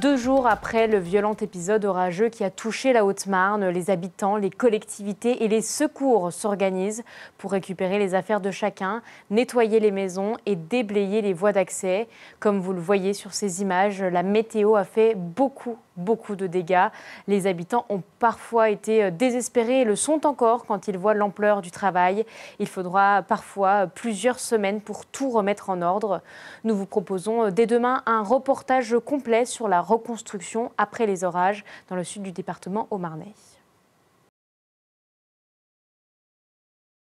Deux jours après le violent épisode orageux qui a touché la Haute-Marne, les habitants, les collectivités et les secours s'organisent pour récupérer les affaires de chacun, nettoyer les maisons et déblayer les voies d'accès. Comme vous le voyez sur ces images, la météo a fait beaucoup beaucoup de dégâts. Les habitants ont parfois été euh, désespérés et le sont encore quand ils voient l'ampleur du travail. Il faudra parfois plusieurs semaines pour tout remettre en ordre. Nous vous proposons euh, dès demain un reportage complet sur la reconstruction après les orages dans le sud du département au Marne.